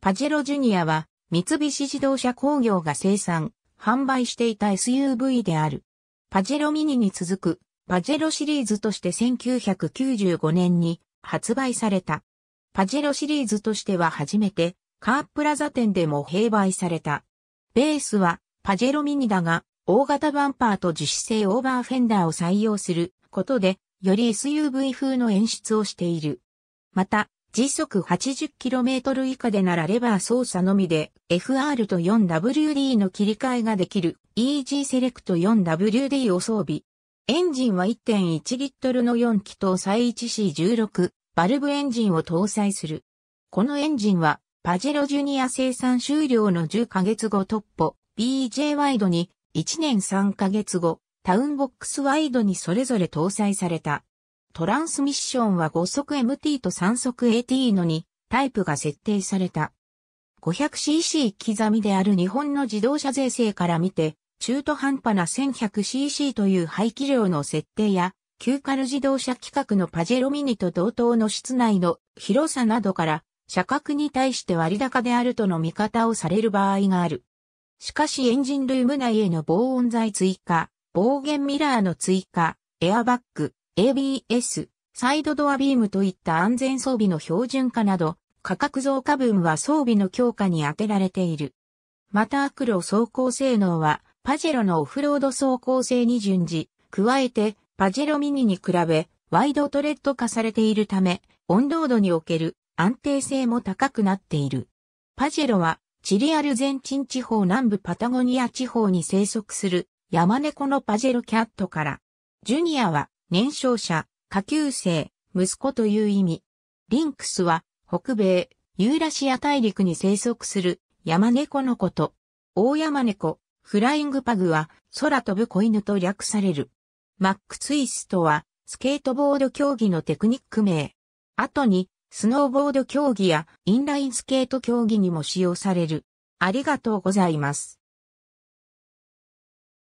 パジェロジュニアは三菱自動車工業が生産、販売していた SUV である。パジェロミニに続くパジェロシリーズとして1995年に発売された。パジェロシリーズとしては初めてカープラザ店でも併売された。ベースはパジェロミニだが大型バンパーと樹脂製オーバーフェンダーを採用することでより SUV 風の演出をしている。また、時速 80km 以下でならレバー操作のみで FR と 4WD の切り替えができる EG セレクト 4WD を装備。エンジンは1.1リットルの4気筒再 1C16 バルブエンジンを搭載する。このエンジンはパジェロジュニア生産終了の10ヶ月後突破 BJ ワイドに1年3ヶ月後タウンボックスワイドにそれぞれ搭載された。トランスミッションは5速 MT と3速 AT のにタイプが設定された。500cc 刻みである日本の自動車税制から見て、中途半端な 1100cc という排気量の設定や、旧カル自動車規格のパジェロミニと同等の室内の広さなどから、車格に対して割高であるとの見方をされる場合がある。しかしエンジンルーム内への防音材追加、防減ミラーの追加、エアバッグ、ABS、サイドドアビームといった安全装備の標準化など、価格増加分は装備の強化に充てられている。またアクロ走行性能は、パジェロのオフロード走行性に準じ、加えて、パジェロミニに比べ、ワイドトレッド化されているため、オンロードにおける安定性も高くなっている。パジェロは、チリアルゼンチン地方南部パタゴニア地方に生息する山猫のパジェロキャットから、ジュニアは年少者、下級生、息子という意味。リンクスは、北米、ユーラシア大陸に生息する山猫のこと。大山猫、フライングパグは空飛ぶ子犬と略される。マックツイストはスケートボード競技のテクニック名。後にスノーボード競技やインラインスケート競技にも使用される。ありがとうございます。